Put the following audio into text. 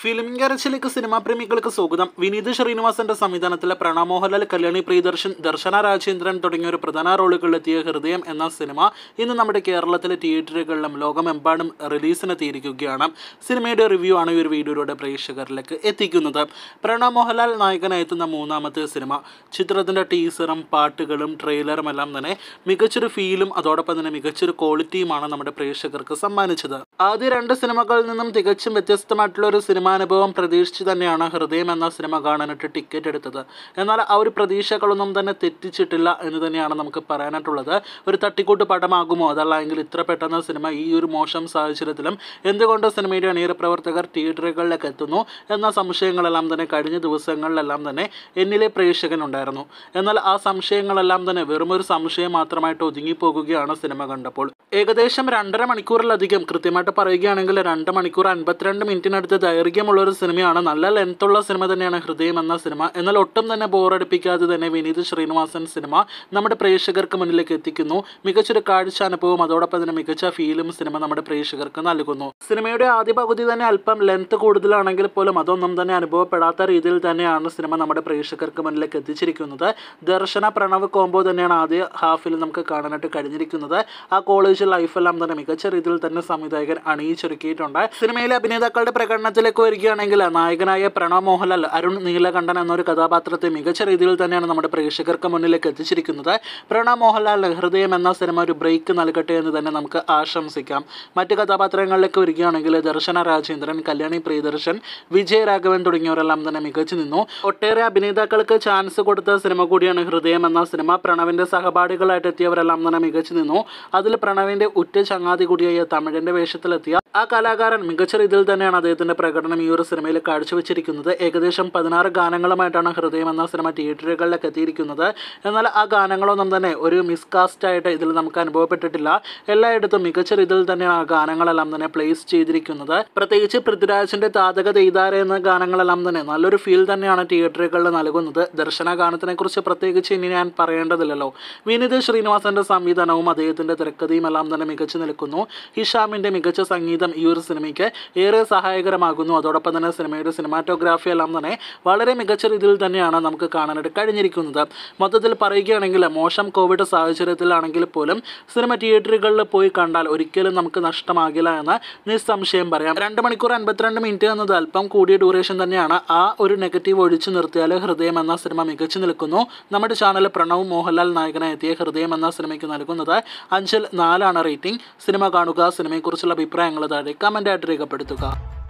film ഗരച്ചിലേക്ക് cinema പ്രേമികൾക്ക് സ്വാഗതം വിനീത് ശ്രീനിവാസന്റെ സംവിധാനത്തിലെ പ്രണാമോഹൻലാൽ കല്യാണി പ്രിയദർശൻ ദർശന രാജേന്ദ്രൻ തുടങ്ങിയ ഒരു പ്രധാന റോളുകളിലെത്തിയ ഹൃദയം എന്ന സിനിമ ഇന്ന് നമ്മുടെ കേരളത്തിലെ തിയേറ്ററുകളിലും ലോകമെമ്പാടും റിലീസിനെത്തിയിരിക്കുകയാണ് സിനിമയുടെ റിവ്യൂ ആണ് ഈ ഒരു വീഡിയോയുടെ പ്രേക്ഷകരിലേക്ക് എത്തിക്കുന്നത് പ്രണാമോഹൻലാൽ നായകനായെത്തുന്ന മൂന്നാമത്തെ സിനിമ ചിത്രത്തിന്റെ ടീസറും പാട്ടുകളും ട്രെയിലറും എല്ലാം തന്നെ മികച്ചൊരു ഫീലും അതോടൊപ്പം തന്നെ മികച്ചൊരു ക്വാളിറ്റിയുമാണ് നമ്മുടെ പ്രേക്ഷകർക്ക് സമ്മാനിച്ചത് ആദ്യ രണ്ട് സിനിമകളിൽ നിന്നും തികച്ചും വ്യത്യസ്തമായിട്ടുള്ള ഒരു സിനിമാനുഭവം പ്രതീക്ഷിച്ച് തന്നെയാണ് ഹൃദയം എന്ന സിനിമ കാണാനായിട്ട് ടിക്കറ്റ് എടുത്തത് എന്നാൽ ആ ഒരു പ്രതീക്ഷകളൊന്നും തന്നെ തെറ്റിച്ചിട്ടില്ല എന്ന് തന്നെയാണ് നമുക്ക് പറയാനായിട്ടുള്ളത് ഒരു തട്ടിക്കൂട്ട് പടമാകുമോ അതല്ലെങ്കിൽ ഇത്ര പെട്ടെന്ന് സിനിമ ഈ ഒരു മോശം സാഹചര്യത്തിലും എന്തുകൊണ്ട് സിനിമയുടെ അണിയറ പ്രവർത്തകർ തിയേറ്ററുകളിലേക്ക് എത്തുന്നു എന്ന സംശയങ്ങളെല്ലാം തന്നെ കഴിഞ്ഞ ദിവസങ്ങളിലെല്ലാം തന്നെ എന്നിലെ പ്രേക്ഷകനുണ്ടായിരുന്നു എന്നാൽ ആ സംശയങ്ങളെല്ലാം തന്നെ വെറുമൊരു സംശയം മാത്രമായിട്ട് ഒതുങ്ങിപ്പോകുകയാണ് സിനിമ കണ്ടപ്പോൾ ഏകദേശം രണ്ടര മണിക്കൂറിലധികം കൃത്യമായിട്ട് പറയുകയാണെങ്കിൽ രണ്ട് മണിക്കൂർ അൻപത്തിരണ്ട് മിനിറ്റിനടുത്ത് ദൈർഘ്യമുള്ള ഒരു സിനിമയാണ് നല്ല ലെങ്ത്തുള്ള സിനിമ തന്നെയാണ് ഹൃദയം എന്ന സിനിമ എന്നാൽ ഒട്ടും തന്നെ ബോറടിപ്പിക്കാതെ തന്നെ വിനീത് ശ്രീനിവാസൻ സിനിമ നമ്മുടെ പ്രേക്ഷകർക്ക് മുന്നിലേക്ക് എത്തിക്കുന്നു മികച്ചൊരു കാഴ്ച അനുഭവം അതോടൊപ്പം തന്നെ മികച്ച ഫീലും സിനിമ നമ്മുടെ പ്രേക്ഷകർക്ക് നൽകുന്നു സിനിമയുടെ ആദ്യ പകുതി തന്നെ അല്പം ലെങ്ത് കൂടുതലാണെങ്കിൽ പോലും അതൊന്നും തന്നെ അനുഭവപ്പെടാത്ത രീതിയിൽ തന്നെയാണ് സിനിമ നമ്മുടെ പ്രേക്ഷകർക്ക് മുന്നിലേക്ക് എത്തിച്ചിരിക്കുന്നത് ദർശന പ്രണവ് കോംബോ തന്നെയാണ് ആദ്യ ഹാഫിൽ നമുക്ക് കാണാനായിട്ട് കഴിഞ്ഞിരിക്കുന്നത് ആ കോളേജ് കോളേജ് ലൈഫെല്ലാം തന്നെ മികച്ച രീതിയിൽ തന്നെ സംവിധായകൻ അണിയിച്ചൊരുക്കിയിട്ടുണ്ട് സിനിമയിലെ അഭിനേതാക്കളുടെ പ്രകടനത്തിലേക്ക് വരികയാണെങ്കിൽ നായകനായ പ്രണവ് മോഹൻലാൽ അരുൺ നീലകണ്ഠൻ എന്നൊരു കഥാപാത്രത്തെ മികച്ച രീതിയിൽ തന്നെയാണ് നമ്മുടെ പ്രേക്ഷകർക്ക് മുന്നിലേക്ക് എത്തിച്ചിരിക്കുന്നത് പ്രണവ് മോഹൻലാലിന് ഹൃദയം എന്ന സിനിമ ഒരു ബ്രേക്ക് നൽകട്ടെ എന്ന് തന്നെ നമുക്ക് ആശംസിക്കാം മറ്റ് കഥാപാത്രങ്ങളിലേക്ക് വരികയാണെങ്കിൽ ദർശന രാജേന്ദ്രൻ കല്യാണി പ്രിയദർശൻ വിജയരാഘവൻ തുടങ്ങിയവരെല്ലാം തന്നെ മികച്ചു നിന്നു ഒട്ടേറെ അഭിനേതാക്കൾക്ക് ചാൻസ് കൊടുത്ത സിനിമ കൂടിയാണ് ഹൃദയം എന്ന സിനിമ പ്രണവിന്റെ സഹപാഠികളായിട്ട് എത്തിയവരെല്ലാം തന്നെ മികച്ചു നിന്നു അതിൽ പ്രണവിൻ ഷാജഹാനിൻ്റെ ഉറ്റ ചങ്ങാതി കൂടിയായ തമിഴൻ്റെ വേഷത്തിലെത്തിയ ആ കലാകാരൻ മികച്ച രീതിയിൽ തന്നെയാണ് അദ്ദേഹത്തിൻ്റെ പ്രകടനം ഈ ഒരു സിനിമയിൽ കാഴ്ചവെച്ചിരിക്കുന്നത് ഏകദേശം പതിനാറ് ഗാനങ്ങളുമായിട്ടാണ് ഹൃദയം എന്ന സിനിമ തിയേറ്ററുകളിലൊക്കെ എത്തിയിരിക്കുന്നത് എന്നാൽ ആ ഗാനങ്ങളൊന്നും തന്നെ ഒരു മിസ്കാസ്റ്റ് ആയിട്ട് ഇതിൽ നമുക്ക് അനുഭവപ്പെട്ടിട്ടില്ല എല്ലായിടത്തും മികച്ച രീതിയിൽ തന്നെയാണ് ആ ഗാനങ്ങളെല്ലാം തന്നെ പ്ലേസ് ചെയ്തിരിക്കുന്നത് പ്രത്യേകിച്ച് പൃഥ്വിരാജിൻ്റെ താതക ദൈതാര എന്ന ഗാനങ്ങളെല്ലാം തന്നെ നല്ലൊരു ഫീൽ തന്നെയാണ് തിയേറ്ററുകളിൽ നൽകുന്നത് ദർശന ഗാനത്തിനെക്കുറിച്ച് പ്രത്യേകിച്ച് ഇനി ഞാൻ പറയേണ്ടതില്ലല്ലോ വിനീത് ശ്രീനിവാസൻ്റെ സംവിധാനവും അദ്ദേഹത്തിൻ്റെ തിരക്കഥയും എല്ലാം തന്നെ മികച്ചു നിൽക്കുന്നു ഹിഷാമിൻ്റെ മികച്ച സംഗീത സംഗീതം ഈ ഒരു സിനിമയ്ക്ക് ഏറെ സഹായകരമാകുന്നു അതോടൊപ്പം തന്നെ സിനിമയുടെ സിനിമാറ്റോഗ്രാഫി എല്ലാം തന്നെ വളരെ മികച്ച രീതിയിൽ തന്നെയാണ് നമുക്ക് കാണാനായിട്ട് കഴിഞ്ഞിരിക്കുന്നത് മൊത്തത്തിൽ പറയുകയാണെങ്കിൽ മോശം കോവിഡ് സാഹചര്യത്തിലാണെങ്കിൽ പോലും സിനിമ തിയേറ്ററുകളിൽ പോയി കണ്ടാൽ ഒരിക്കലും നമുക്ക് നഷ്ടമാകില്ല എന്ന് നിസ്സംശയം പറയാം രണ്ട് മണിക്കൂർ അൻപത്തിരണ്ട് മിനിറ്റ് എന്നത് അല്പം കൂടിയ ഡ്യൂറേഷൻ തന്നെയാണ് ആ ഒരു നെഗറ്റീവ് ഒഴിച്ചു നിർത്തിയാൽ ഹൃദയം എന്ന സിനിമ മികച്ചു നിൽക്കുന്നു നമ്മുടെ ചാനൽ പ്രണവ് മോഹൻലാൽ നായകനായി എത്തിയ ഹൃദയം എന്ന സിനിമയ്ക്ക് നൽകുന്നത് അഞ്ചിൽ നാലാണ് റേറ്റിംഗ് സിനിമ കാണുക സിനിമയെക്കുറിച്ചുള്ള അഭിപ്രായങ്ങൾ താഴെ കമൻ്റായിട്ട് രേഖപ്പെടുത്തുക